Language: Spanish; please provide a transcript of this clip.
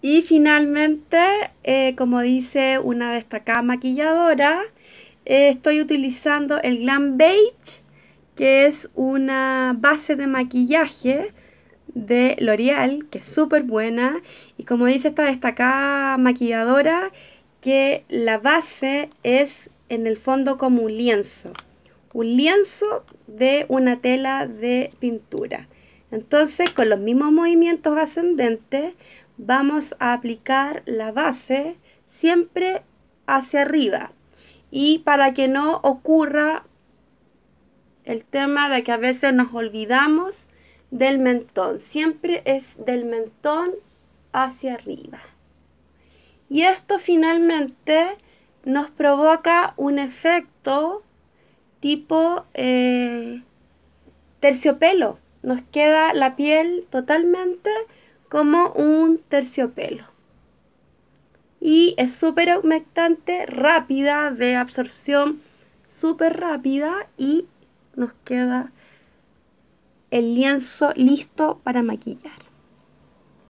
Y finalmente, eh, como dice una destacada maquilladora, eh, estoy utilizando el Glam Beige, que es una base de maquillaje de L'Oreal, que es súper buena. Y como dice esta destacada maquilladora, que la base es en el fondo como un lienzo. Un lienzo de una tela de pintura. Entonces, con los mismos movimientos ascendentes, vamos a aplicar la base siempre hacia arriba y para que no ocurra el tema de que a veces nos olvidamos del mentón, siempre es del mentón hacia arriba. Y esto finalmente nos provoca un efecto tipo eh, terciopelo. Nos queda la piel totalmente como un terciopelo. Y es súper humectante, rápida, de absorción súper rápida y nos queda el lienzo listo para maquillar.